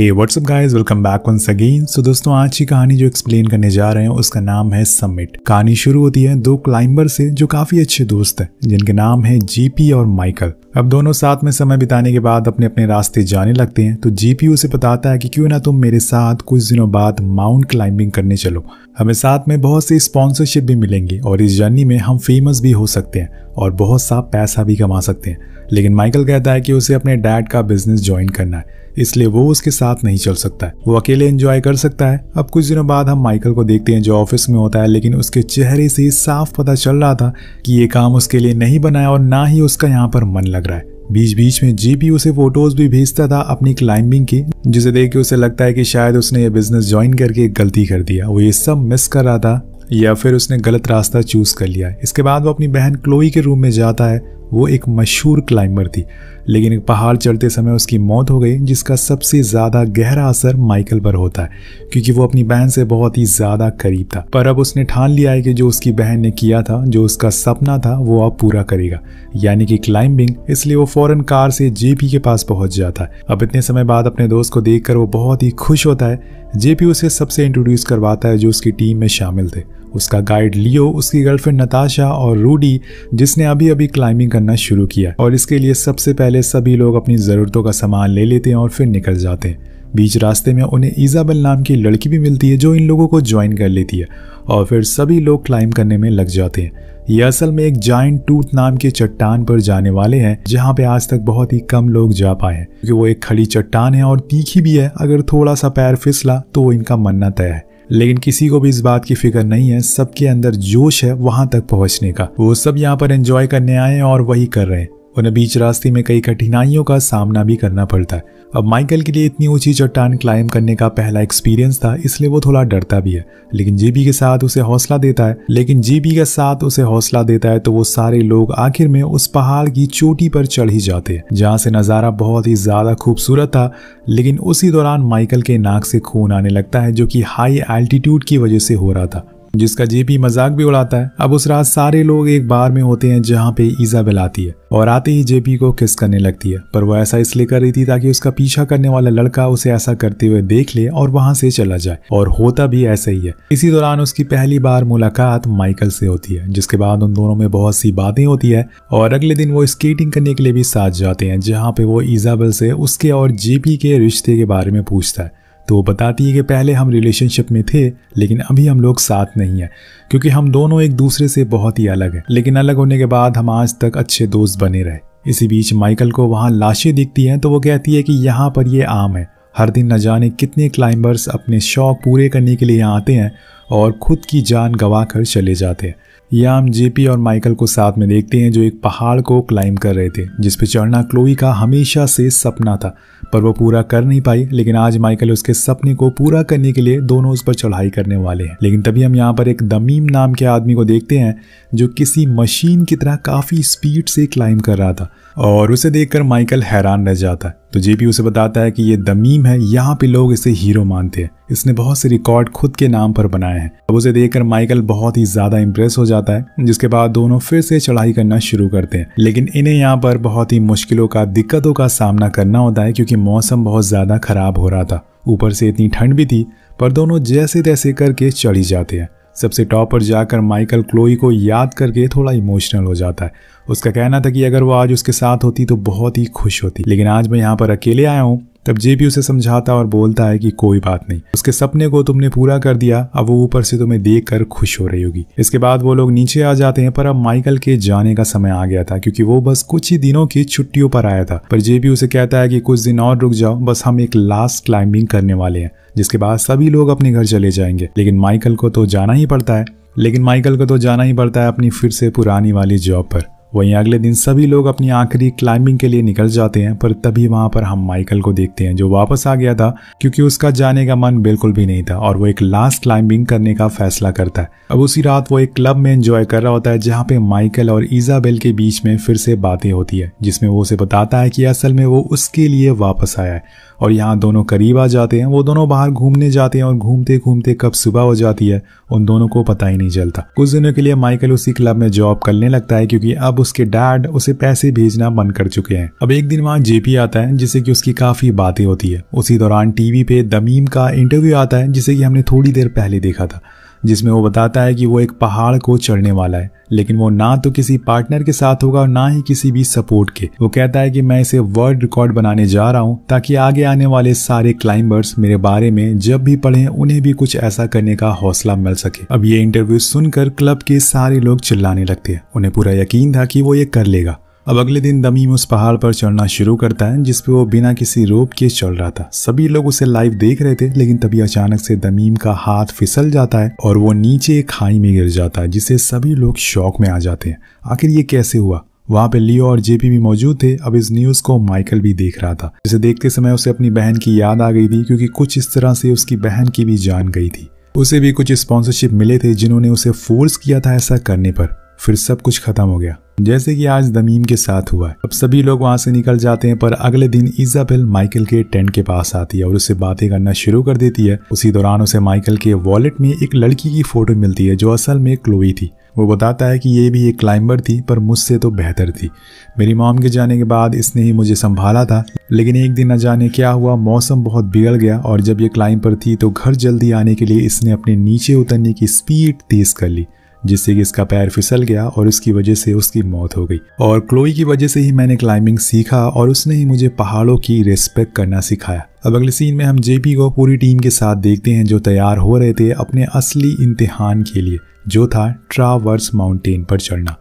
ए what's up guys welcome back once again so दोस्तों आज की कहानी जो एक्सप्लेन करने जा रहे हैं उसका नाम है समिट कहानी शुरू होती है दो क्लाइंबर से जो काफी अच्छे दोस्त हैं जिनके नाम है जीपी और माइकल अब दोनों साथ में समय बिताने के बाद अपने अपने रास्ते जाने लगते हैं तो जीपी उसे बताता है कि क्यों ना तुम मेरे साथ कुछ दिनों बाद माउंट क्लाइंबिंग करने चलो हमें साथ में बहुत से स्पॉन्सरशिप भी मिलेंगी और इस जर्नी में हम फेमस भी हो सकते हैं और बहुत सा पैसा भी कमा सकते हैं लेकिन माइकल कहता है कि उसे अपने डैड का बिजनेस ज्वाइन करना है इसलिए वो उसके साथ नहीं चल सकता है वो अकेले एंजॉय कर सकता है अब कुछ दिनों बाद हम माइकल को देखते हैं जो ऑफिस में होता है लेकिन उसके चेहरे से साफ पता चल रहा था कि ये काम उसके लिए नहीं बनाया और ना ही उसका यहाँ पर मन लगा लग रहा है बीच बीच में जी भी उसे फोटोज भी भेजता था अपनी क्लाइंबिंग की जिसे देख के उसे लगता है कि शायद उसने ये बिजनेस ज्वाइन करके गलती कर दिया वो ये सब मिस कर रहा था या फिर उसने गलत रास्ता चूज कर लिया इसके बाद वो अपनी बहन क्लोई के रूम में जाता है वो एक मशहूर क्लाइंबर थी लेकिन एक पहाड़ चढ़ते समय उसकी मौत हो गई जिसका सबसे ज़्यादा गहरा असर माइकल पर होता है क्योंकि वो अपनी बहन से बहुत ही ज़्यादा करीब था पर अब उसने ठान लिया है कि जो उसकी बहन ने किया था जो उसका सपना था वो अब पूरा करेगा यानी कि क्लाइंबिंग इसलिए वो फ़ौरन कार से जेपी के पास पहुंच जाता है अब इतने समय बाद अपने दोस्त को देख वो बहुत ही खुश होता है जेपी उसे सबसे इंट्रोड्यूस करवाता है जो उसकी टीम में शामिल थे उसका गाइड लियो उसकी गर्लफ्रेंड नताशा और रूडी जिसने अभी अभी क्लाइंबिंग करना शुरू किया और इसके लिए सबसे पहले सभी लोग अपनी ज़रूरतों का सामान ले लेते हैं और फिर निकल जाते हैं बीच रास्ते में उन्हें ईजाबल नाम की लड़की भी मिलती है जो इन लोगों को ज्वाइन कर लेती है और फिर सभी लोग क्लाइंब करने में लग जाते हैं ये असल में एक जाइंट टूथ नाम के चट्टान पर जाने वाले हैं जहाँ पे आज तक बहुत ही कम लोग जा पाए हैं क्योंकि वो एक खड़ी चट्टान है और तीखी भी है अगर थोड़ा सा पैर फिसला तो इनका मरना तय है लेकिन किसी को भी इस बात की फिक्र नहीं है सबके अंदर जोश है वहां तक पहुंचने का वो सब यहाँ पर एंजॉय करने आए और वही कर रहे हैं उन्हें बीच रास्ते में कई कठिनाइयों का सामना भी करना पड़ता है अब माइकल के लिए इतनी ऊंची चट्टान क्लाइंब करने का पहला एक्सपीरियंस था इसलिए वो थोड़ा डरता भी है लेकिन जीबी के साथ उसे हौसला देता है लेकिन जीबी के साथ उसे हौसला देता है तो वो सारे लोग आखिर में उस पहाड़ की चोटी पर चढ़ ही जाते हैं जहाँ से नज़ारा बहुत ही ज़्यादा खूबसूरत था लेकिन उसी दौरान माइकल के नाक से खून आने लगता है जो कि हाई एल्टीट्यूड की वजह से हो रहा था जिसका जेपी मजाक भी उड़ाता है अब उस रात सारे लोग एक बार में होते हैं जहाँ पे ईजाबेल आती है और आते ही जेपी को किस करने लगती है पर वो ऐसा इसलिए कर रही थी ताकि उसका पीछा करने वाला लड़का उसे ऐसा करते हुए देख ले और वहां से चला जाए और होता भी ऐसा ही है इसी दौरान उसकी पहली बार मुलाकात माइकल से होती है जिसके बाद उन दोनों में बहुत सी बातें होती है और अगले दिन वो स्केटिंग करने के लिए भी साथ जाते हैं जहाँ पे वो ईजाबल से उसके और जेपी के रिश्ते के बारे में पूछता है तो वो बताती है कि पहले हम रिलेशनशिप में थे लेकिन अभी हम लोग साथ नहीं हैं क्योंकि हम दोनों एक दूसरे से बहुत ही अलग हैं लेकिन अलग होने के बाद हम आज तक अच्छे दोस्त बने रहे इसी बीच माइकल को वहाँ लाशें दिखती हैं तो वो कहती है कि यहाँ पर ये आम है हर दिन न जाने कितने क्लाइंबर्स अपने शौक पूरे करने के लिए यहाँ आते हैं और खुद की जान गवा कर चले जाते हैं यह हम जेपी और माइकल को साथ में देखते हैं जो एक पहाड़ को क्लाइंब कर रहे थे जिस पर चढ़ना क्लोई का हमेशा से सपना था पर वो पूरा कर नहीं पाई लेकिन आज माइकल उसके सपने को पूरा करने के लिए दोनों उस पर चढ़ाई करने वाले हैं लेकिन तभी हम यहाँ पर एक दमीम नाम के आदमी को देखते हैं जो किसी मशीन की तरह काफ़ी स्पीड से क्लाइंब कर रहा था और उसे देखकर माइकल हैरान रह जाता है तो जेपी उसे बताता है कि ये दमीम है यहाँ पे लोग इसे हीरो मानते हैं इसने बहुत से रिकॉर्ड खुद के नाम पर बनाए हैं अब उसे देखकर माइकल बहुत ही ज्यादा इम्प्रेस हो जाता है जिसके बाद दोनों फिर से चढ़ाई करना शुरू करते हैं लेकिन इन्हें यहाँ पर बहुत ही मुश्किलों का दिक्कतों का सामना करना होता है क्योंकि मौसम बहुत ज्यादा खराब हो रहा था ऊपर से इतनी ठंड भी थी पर दोनों जैसे तैसे करके चढ़ी जाते हैं सबसे टॉप पर जाकर माइकल क्लोई को याद करके थोड़ा इमोशनल हो जाता है उसका कहना था कि अगर वो आज उसके साथ होती तो बहुत ही खुश होती लेकिन आज मैं यहाँ पर अकेले आया हूँ तब जेबी उसे समझाता और बोलता है कि कोई बात नहीं उसके सपने को तुमने पूरा कर दिया अब वो ऊपर से तुम्हें देख कर खुश हो रही होगी इसके बाद वो लोग नीचे आ जाते हैं पर अब माइकल के जाने का समय आ गया था क्योंकि वो बस कुछ ही दिनों की छुट्टियों पर आया था पर जेपी उसे कहता है कि कुछ दिन और रुक जाओ बस हम एक लास्ट क्लाइंबिंग करने वाले हैं जिसके बाद सभी लोग अपने घर चले जाएंगे लेकिन माइकल को तो जाना ही पड़ता है लेकिन माइकल को तो जाना ही पड़ता है अपनी फिर से पुरानी वाली जॉब पर वहीं अगले दिन सभी लोग अपनी आखिरी क्लाइंबिंग के लिए निकल जाते हैं पर तभी वहां पर हम माइकल को देखते हैं जो वापस आ गया था क्योंकि उसका जाने का मन बिल्कुल भी नहीं था और वो एक लास्ट क्लाइंबिंग करने का फैसला करता है अब उसी रात वो एक क्लब में एंजॉय कर रहा होता है जहाँ पे माइकल और ईजाबेल के बीच में फिर से बातें होती है जिसमें वो उसे बताता है कि असल में वो उसके लिए वापस आया है और यहाँ दोनों करीब आ जाते हैं वो दोनों बाहर घूमने जाते हैं और घूमते घूमते कब सुबह हो जाती है उन दोनों को पता ही नहीं चलता कुछ दिनों के लिए माइकल उसी क्लब में जॉब करने लगता है क्योंकि अब उसके डैड उसे पैसे भेजना बंद कर चुके हैं अब एक दिन वहाँ जेपी आता है जिससे की उसकी काफी बातें होती है उसी दौरान टीवी पे दमीम का इंटरव्यू आता है जिसे की हमने थोड़ी देर पहले देखा था जिसमें वो बताता है कि वो एक पहाड़ को चढ़ने वाला है लेकिन वो ना तो किसी पार्टनर के साथ होगा और ना ही किसी भी सपोर्ट के वो कहता है कि मैं इसे वर्ल्ड रिकॉर्ड बनाने जा रहा हूँ ताकि आगे आने वाले सारे क्लाइंबर्स मेरे बारे में जब भी पढ़ें उन्हें भी कुछ ऐसा करने का हौसला मिल सके अब ये इंटरव्यू सुनकर क्लब के सारे लोग चिल्लाने लगते हैं उन्हें पूरा यकीन था कि वो ये कर लेगा अब अगले दिन दमीम उस पहाड़ पर चढ़ना शुरू करता है जिसपे वो बिना किसी रोप के चल रहा था सभी लोग उसे लाइव देख रहे थे लेकिन तभी अचानक से दमीम का हाथ फिसल जाता है और वो नीचे एक खाई में गिर जाता है जिसे सभी लोग शौक में आ जाते हैं आखिर ये कैसे हुआ वहाँ पे लियो और जेपी भी मौजूद थे अब इस न्यूज को माइकल भी देख रहा था जिसे देखते समय उसे अपनी बहन की याद आ गई थी क्योंकि कुछ इस तरह से उसकी बहन की भी जान गई थी उसे भी कुछ स्पॉन्सरशिप मिले थे जिन्होंने उसे फोर्स किया था ऐसा करने पर फिर सब कुछ खत्म हो गया जैसे कि आज दमीम के साथ हुआ है अब सभी लोग वहां से निकल जाते हैं पर अगले दिन इजाबेल माइकल के टेंट के पास आती है और उससे बातें करना शुरू कर देती है उसी दौरान उसे माइकल के वॉलेट में एक लड़की की फोटो मिलती है जो असल में क्लोई थी वो बताता है कि ये भी एक क्लाइंबर थी पर मुझसे तो बेहतर थी मेरी मॉम के जाने के बाद इसने ही मुझे संभाला था लेकिन एक दिन न जाने क्या हुआ मौसम बहुत बिगड़ गया और जब ये क्लाइंबर थी तो घर जल्दी आने के लिए इसने अपने नीचे उतरने की स्पीड तेज़ कर ली जिससे कि इसका पैर फिसल गया और इसकी वजह से उसकी मौत हो गई और क्लोई की वजह से ही मैंने क्लाइंबिंग सीखा और उसने ही मुझे पहाड़ों की रेस्पेक्ट करना सिखाया अब अगले सीन में हम जेपी को पूरी टीम के साथ देखते हैं जो तैयार हो रहे थे अपने असली इम्तिहान के लिए जो था ट्रावर्स माउंटेन पर चढ़ना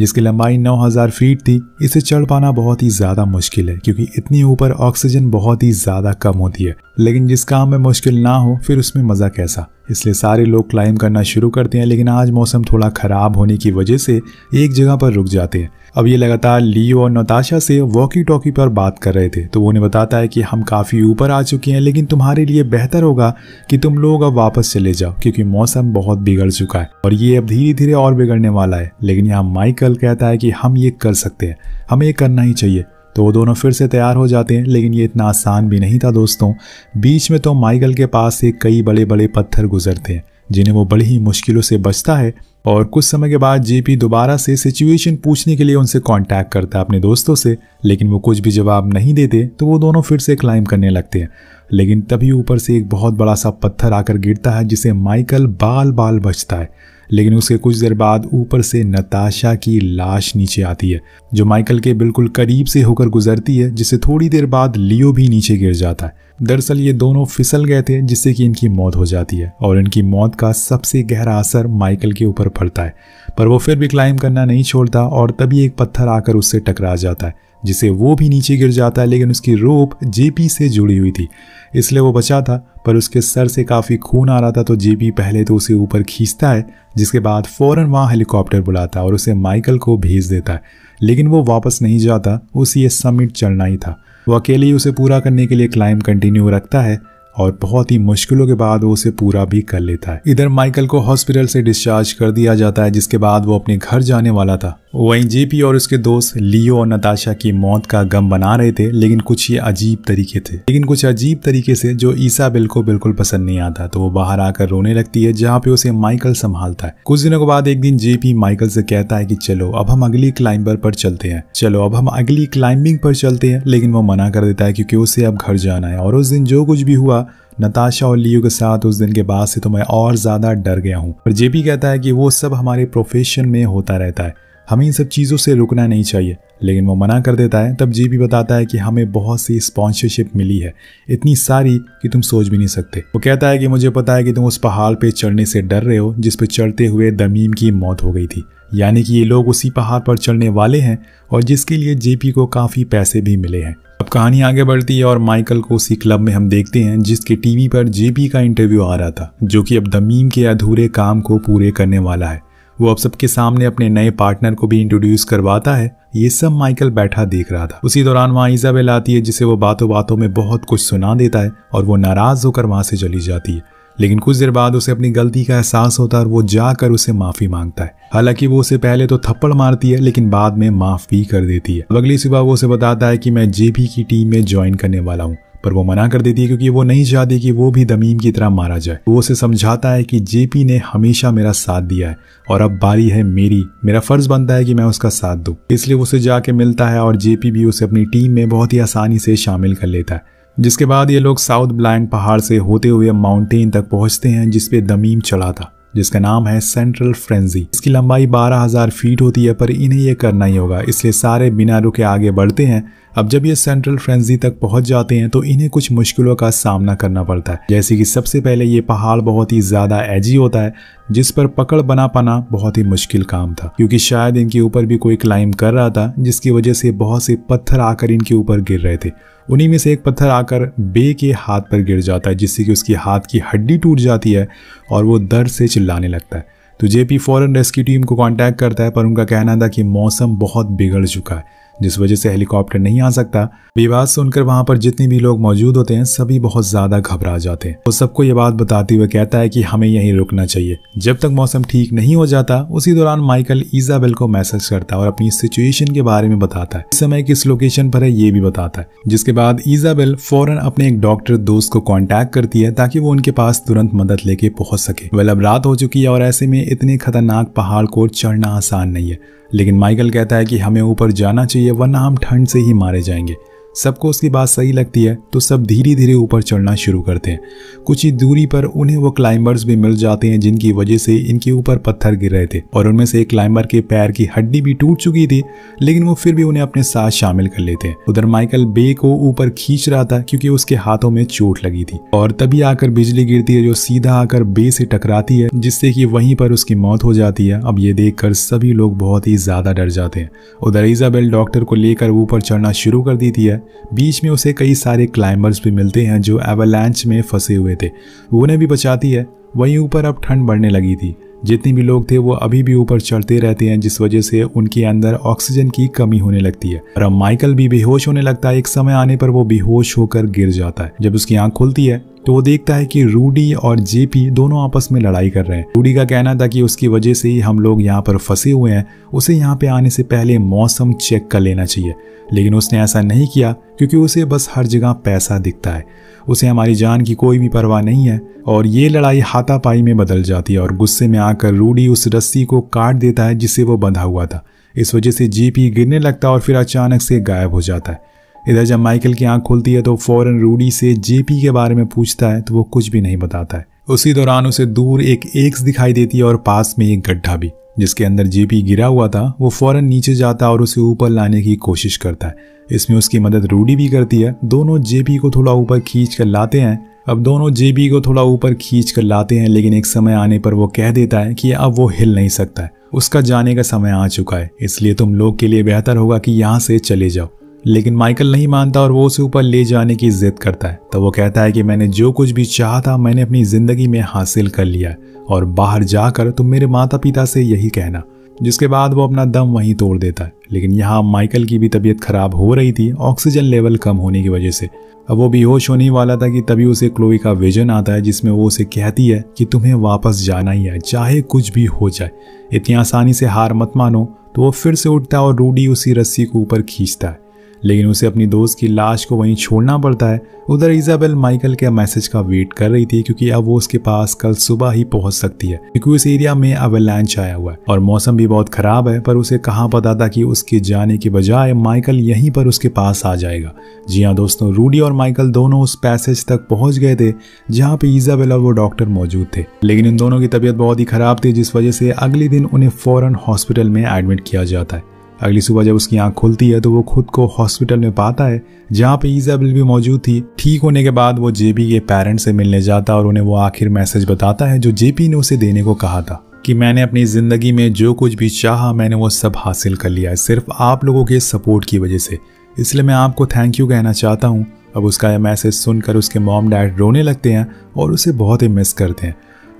जिसकी लंबाई 9000 फीट थी इसे चढ़ पाना बहुत ही ज़्यादा मुश्किल है क्योंकि इतनी ऊपर ऑक्सीजन बहुत ही ज़्यादा कम होती है लेकिन जिस काम में मुश्किल ना हो फिर उसमें मज़ा कैसा इसलिए सारे लोग क्लाइंब करना शुरू करते हैं लेकिन आज मौसम थोड़ा ख़राब होने की वजह से एक जगह पर रुक जाते हैं अब ये लगातार लियो और नताशा से वॉकी टॉकी पर बात कर रहे थे तो वो उन्हें बताता है कि हम काफ़ी ऊपर आ चुके हैं लेकिन तुम्हारे लिए बेहतर होगा कि तुम लोग अब वापस चले जाओ क्योंकि मौसम बहुत बिगड़ चुका है और ये अब धीरे धीरे और बिगड़ने वाला है लेकिन यहाँ माइकल कहता है कि हम ये कर सकते हैं हमें ये करना ही चाहिए तो वो दोनों फिर से तैयार हो जाते हैं लेकिन ये इतना आसान भी नहीं था दोस्तों बीच में तो माइकल के पास से कई बड़े बड़े पत्थर गुजरते हैं जिन्हें वो बड़ी ही मुश्किलों से बचता है और कुछ समय के बाद जेपी दोबारा से सिचुएशन पूछने के लिए उनसे कांटेक्ट करता है अपने दोस्तों से लेकिन वो कुछ भी जवाब नहीं देते तो वो दोनों फिर से क्लाइम करने लगते हैं लेकिन तभी ऊपर से एक बहुत बड़ा सा पत्थर आकर गिरता है जिसे माइकल बाल बाल बचता है लेकिन उसके कुछ देर बाद ऊपर से नताशा की लाश नीचे आती है जो माइकल के बिल्कुल करीब से होकर गुजरती है जिसे थोड़ी देर बाद लियो भी नीचे गिर जाता है दरअसल ये दोनों फिसल गए थे जिससे कि इनकी मौत हो जाती है और इनकी मौत का सबसे गहरा असर माइकल के ऊपर पड़ता है पर वो फिर भी क्लाइंब करना नहीं छोड़ता और तभी एक पत्थर आकर उससे टकरा जाता है जिसे वो भी नीचे गिर जाता है लेकिन उसकी रोप जेपी से जुड़ी हुई थी इसलिए वो बचा था पर उसके सर से काफ़ी खून आ रहा था तो जेपी पहले तो उसे ऊपर खींचता है जिसके बाद फ़ौरन वहाँ हेलीकॉप्टर बुलाता है और उसे माइकल को भेज देता है लेकिन वो वापस नहीं जाता उसे ये समिट चढ़ना ही था वो अकेले ही उसे पूरा करने के लिए क्लाइम कंटिन्यू रखता है और बहुत ही मुश्किलों के बाद वो उसे पूरा भी कर लेता है इधर माइकल को हॉस्पिटल से डिस्चार्ज कर दिया जाता है जिसके बाद वो अपने घर जाने वाला था वहीं जेपी और उसके दोस्त लियो और नताशा की मौत का गम बना रहे थे लेकिन कुछ ये अजीब तरीके थे लेकिन कुछ अजीब तरीके से जो बिल को बिल्कुल पसंद नहीं आता तो वो बाहर आकर रोने लगती है जहाँ पे उसे माइकल संभालता है कुछ दिनों के बाद एक दिन जेपी माइकल से कहता है की चलो अब हम अगली क्लाइंबर पर चलते हैं चलो अब हम अगली क्लाइंबिंग पर चलते हैं लेकिन वो मना कर देता है क्योंकि उसे अब घर जाना है और उस दिन जो कुछ भी हुआ नताशा और लियो के साथ उस दिन के बाद से तो मैं और ज़्यादा डर गया हूँ पर जेपी कहता है कि वो सब हमारे प्रोफेशन में होता रहता है हमें इन सब चीज़ों से रुकना नहीं चाहिए लेकिन वो मना कर देता है तब जी भी बताता है कि हमें बहुत सी स्पॉन्सरशिप मिली है इतनी सारी कि तुम सोच भी नहीं सकते वो कहता है कि मुझे पता है कि तुम उस पहाड़ पे चढ़ने से डर रहे हो जिस पे चढ़ते हुए दमीम की मौत हो गई थी यानी कि ये लोग उसी पहाड़ पर चढ़ने वाले हैं और जिसके लिए जेपी को काफ़ी पैसे भी मिले हैं अब कहानी आगे बढ़ती है और माइकल को उसी क्लब में हम देखते हैं जिसके टीवी पर जेपी का इंटरव्यू आ रहा था जो कि अब दमीम के अधूरे काम को पूरे करने वाला है वो अब सबके सामने अपने नए पार्टनर को भी इंट्रोड्यूस करवाता है ये सब माइकल बैठा देख रहा था उसी दौरान वहाँ इजाबेल आती है जिसे वो बातों बातों में बहुत कुछ सुना देता है और वो नाराज होकर वहाँ से चली जाती है लेकिन कुछ देर बाद उसे अपनी गलती का एहसास होता है और वो जाकर उसे माफ़ी मांगता है हालांकि वो उसे पहले तो थप्पड़ मारती है लेकिन बाद में माफ़ भी कर देती है अब अगली सुबह वो उसे बताता है कि मैं जेपी की टीम में ज्वाइन करने वाला हूँ पर वो मना कर देती है क्योंकि वो नहीं चाहती कि वो भी दमीम की तरह मारा जाए वो उसे समझाता है कि जेपी ने हमेशा मेरा साथ दिया है और अब बारी है मेरी मेरा फर्ज बनता है कि मैं उसका साथ दू इसलिए उसे जाके मिलता है और जेपी भी उसे अपनी टीम में बहुत ही आसानी से शामिल कर लेता है जिसके बाद ये लोग साउथ ब्लैंक पहाड़ से होते हुए माउंटेन तक पहुंचते हैं जिसपे दमीम चढ़ा था जिसका नाम है सेंट्रल फ्रेंजी इसकी लंबाई 12,000 फीट होती है पर इन्हें यह करना ही होगा इसलिए सारे बिना रुके आगे बढ़ते हैं अब जब ये सेंट्रल फ्रेंजी तक पहुंच जाते हैं तो इन्हें कुछ मुश्किलों का सामना करना पड़ता है जैसे कि सबसे पहले ये पहाड़ बहुत ही ज़्यादा एजी होता है जिस पर पकड़ बना पाना बहुत ही मुश्किल काम था क्योंकि शायद इनके ऊपर भी कोई क्लाइम कर रहा था जिसकी वजह से बहुत से पत्थर आकर इनके ऊपर गिर रहे थे उन्हीं में से एक पत्थर आकर बे के हाथ पर गिर जाता है जिससे कि उसकी हाथ की हड्डी टूट जाती है और वो दर्द से चिल्लाने लगता है तो जेपी फॉरन रेस्क्यू टीम को कांटेक्ट करता है पर उनका कहना था कि मौसम बहुत बिगड़ चुका है जिस वजह से हेलीकॉप्टर नहीं आ सकता विवाद सुनकर वहां पर जितने भी लोग मौजूद होते हैं सभी बहुत ज़्यादा घबरा जाते हैं वो सबको ये बात बताते हुए कहता है कि हमें यहीं रुकना चाहिए जब तक मौसम ठीक नहीं हो जाता उसी दौरान माइकल ईजाबेल को मैसेज करता है और अपनी सिचुएशन के बारे में बताता है इस समय किस लोकेशन पर है ये भी बताता है जिसके बाद ईजाबेल फौरन अपने एक डॉक्टर दोस्त को कॉन्टैक्ट करती है ताकि वो उनके पास तुरंत मदद लेके पहुंच सके वह अब रात हो चुकी है और ऐसे में इतने खतरनाक पहाड़ को चढ़ना आसान नहीं है लेकिन माइकल कहता है कि हमें ऊपर जाना चाहिए वरना हम ठंड से ही मारे जाएंगे सबको उसकी बात सही लगती है तो सब धीरे धीरे ऊपर चढ़ना शुरू करते हैं कुछ ही दूरी पर उन्हें वो क्लाइंबर्स भी मिल जाते हैं जिनकी वजह से इनके ऊपर पत्थर गिर रहे थे और उनमें से एक क्लाइंबर के पैर की हड्डी भी टूट चुकी थी लेकिन वो फिर भी उन्हें अपने साथ शामिल कर लेते हैं उधर माइकल बे को ऊपर खींच रहा था क्योंकि उसके हाथों में चोट लगी थी और तभी आकर बिजली गिरती है जो सीधा आकर बे से टकराती है जिससे कि वहीं पर उसकी मौत हो जाती है अब ये देखकर सभी लोग बहुत ही ज्यादा डर जाते हैं उधर इजाबेल डॉक्टर को लेकर ऊपर चढ़ना शुरू कर देती है बीच में उसे कई सारे क्लाइंबर्स भी मिलते हैं जो एवलैंच में फंसे हुए थे उन्हें भी बचाती है वहीं ऊपर अब ठंड बढ़ने लगी थी जितने भी लोग थे वो अभी भी ऊपर चढ़ते रहते हैं जिस वजह से उनके अंदर ऑक्सीजन की कमी होने लगती है और अब माइकल भी बेहोश होने लगता है एक समय आने पर वो बेहोश होकर गिर जाता है जब उसकी आंख खुलती है तो वो देखता है कि रूडी और जेपी दोनों आपस में लड़ाई कर रहे हैं रूडी का कहना था कि उसकी वजह से ही हम लोग यहाँ पर फंसे हुए हैं उसे यहाँ पे आने से पहले मौसम चेक कर लेना चाहिए लेकिन उसने ऐसा नहीं किया क्योंकि उसे बस हर जगह पैसा दिखता है उसे हमारी जान की कोई भी परवाह नहीं है और ये लड़ाई हाथापाई में बदल जाती है और गुस्से में आकर रूडी उस रस्सी को काट देता है जिसे वो बंधा हुआ था इस वजह से जेपी गिरने लगता है और फिर अचानक से गायब हो जाता है इधर जब माइकल की आंख खुलती है तो फौरन रूडी से जेपी के बारे में पूछता है तो वो कुछ भी नहीं बताता है उसी दौरान उसे दूर एक एक्स दिखाई देती है और पास में एक गड्ढा भी जिसके अंदर जेपी गिरा हुआ था वो फौरन नीचे जाता और उसे ऊपर लाने की कोशिश करता है इसमें उसकी मदद रूडी भी करती है दोनों जेपी को थोड़ा ऊपर खींच कर लाते हैं अब दोनों जेपी को थोड़ा ऊपर खींच कर लाते हैं लेकिन एक समय आने पर वो कह देता है कि अब वो हिल नहीं सकता है उसका जाने का समय आ चुका है इसलिए तुम लोग के लिए बेहतर होगा कि यहाँ से चले जाओ लेकिन माइकल नहीं मानता और वो उसे ऊपर ले जाने की जिद करता है तो वो कहता है कि मैंने जो कुछ भी चाहा था मैंने अपनी ज़िंदगी में हासिल कर लिया और बाहर जाकर तुम मेरे माता पिता से यही कहना जिसके बाद वो अपना दम वहीं तोड़ देता है लेकिन यहाँ माइकल की भी तबीयत खराब हो रही थी ऑक्सीजन लेवल कम होने की वजह से अब वो बेहोश होने वाला था कि तभी उसे क्लोई का विजन आता है जिसमें वो उसे कहती है कि तुम्हें वापस जाना ही है चाहे कुछ भी हो जाए इतनी आसानी से हार मत मानो तो वो फिर से उठता है और रूडी उसी रस्सी को ऊपर खींचता है लेकिन उसे अपनी दोस्त की लाश को वहीं छोड़ना पड़ता है उधर इजाबेल माइकल के मैसेज का वेट कर रही थी क्योंकि अब वो उसके पास कल सुबह ही पहुंच सकती है क्योंकि उस एरिया में अवेलैंच आया हुआ है और मौसम भी बहुत खराब है पर उसे कहाँ पता था कि उसके जाने के बजाय माइकल यहीं पर उसके पास आ जाएगा जी हाँ दोस्तों रूडी और माइकल दोनों उस पैसेज तक पहुंच गए थे जहाँ पे इजाबेल और वो डॉक्टर मौजूद थे लेकिन उन दोनों की तबीयत बहुत ही खराब थी जिस वजह से अगले दिन उन्हें फौरन हॉस्पिटल में एडमिट किया जाता है अगली सुबह जब उसकी आंख खुलती है तो वो खुद को हॉस्पिटल में पाता है जहाँ पे ईजाबिल भी मौजूद थी ठीक होने के बाद वो जेपी के पेरेंट्स से मिलने जाता और उन्हें वो आखिर मैसेज बताता है जो जेपी ने उसे देने को कहा था कि मैंने अपनी ज़िंदगी में जो कुछ भी चाहा मैंने वो सब हासिल कर लिया है सिर्फ आप लोगों के सपोर्ट की वजह से इसलिए मैं आपको थैंक यू कहना चाहता हूँ अब उसका यह मैसेज सुनकर उसके मॉम डैड रोने लगते हैं और उसे बहुत ही मिस करते हैं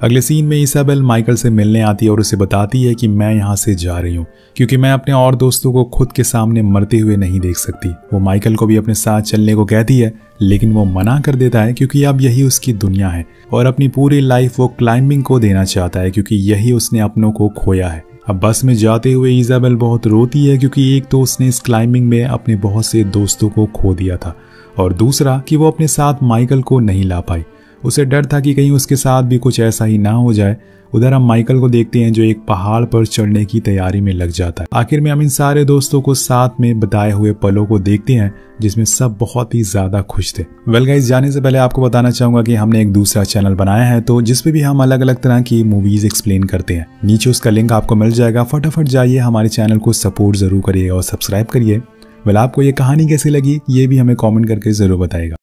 अगले सीन में ईसाबेल माइकल से मिलने आती है और उसे बताती है कि मैं यहाँ से जा रही हूँ क्योंकि मैं अपने और दोस्तों को खुद के सामने मरते हुए नहीं देख सकती वो माइकल को भी अपने साथ चलने को कहती है लेकिन वो मना कर देता है क्योंकि अब यही उसकी दुनिया है और अपनी पूरी लाइफ वो क्लाइंबिंग को देना चाहता है क्योंकि यही उसने अपनों को खोया है अब बस में जाते हुए ईजाबेल बहुत रोती है क्योंकि एक तो उसने इस क्लाइंबिंग में अपने बहुत से दोस्तों को खो दिया था और दूसरा कि वो अपने साथ माइकल को नहीं ला पाई उसे डर था कि कहीं उसके साथ भी कुछ ऐसा ही ना हो जाए उधर हम माइकल को देखते हैं जो एक पहाड़ पर चढ़ने की तैयारी में लग जाता है आखिर में हम इन सारे दोस्तों को साथ में बताए हुए पलों को देखते हैं जिसमें सब बहुत ही ज्यादा खुश थे वेल गाइज जाने से पहले आपको बताना चाहूंगा कि हमने एक दूसरा चैनल बनाया है तो जिसपे भी हम अलग अलग तरह की मूवीज एक्सप्लेन करते हैं नीचे उसका लिंक आपको मिल जाएगा फटाफट जाइए हमारे चैनल को सपोर्ट जरूर करिए और सब्सक्राइब करिए वेल आपको ये कहानी कैसी लगी ये भी हमें कॉमेंट करके जरूर बताएगा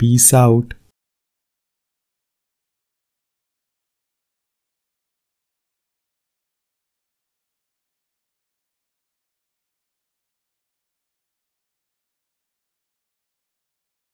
पीस आउट